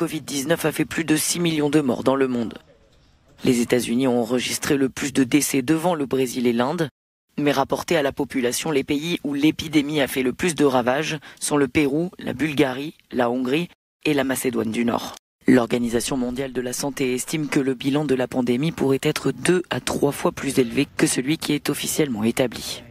Covid-19 a fait plus de 6 millions de morts dans le monde. Les États-Unis ont enregistré le plus de décès devant le Brésil et l'Inde, mais rapportés à la population, les pays où l'épidémie a fait le plus de ravages sont le Pérou, la Bulgarie, la Hongrie et la Macédoine du Nord. L'Organisation mondiale de la santé estime que le bilan de la pandémie pourrait être deux à trois fois plus élevé que celui qui est officiellement établi.